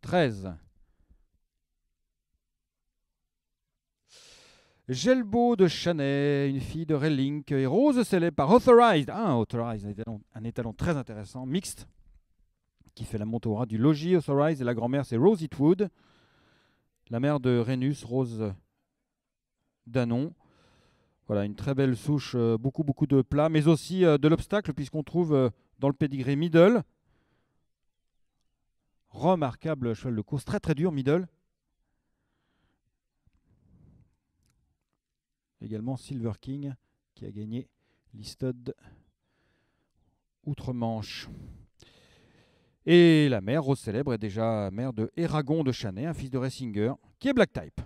13. Gelbeau de Chanet, une fille de Relink, et Rose célèbre par Authorized, ah, Authorized, un étalon, très intéressant, mixte, qui fait la montée du logis Authorized, et la grand-mère c'est Rose Itwood, la mère de Renus, Rose Danon. Voilà, une très belle souche, euh, beaucoup beaucoup de plats, mais aussi euh, de l'obstacle, puisqu'on trouve euh, dans le pedigree middle, remarquable cheval de course, très très dur, middle. Également Silver King qui a gagné Listed Outre-Manche. Et la mère, Rose Célèbre, est déjà mère de Eragon de Chanet, un fils de Ressinger, qui est Black Type.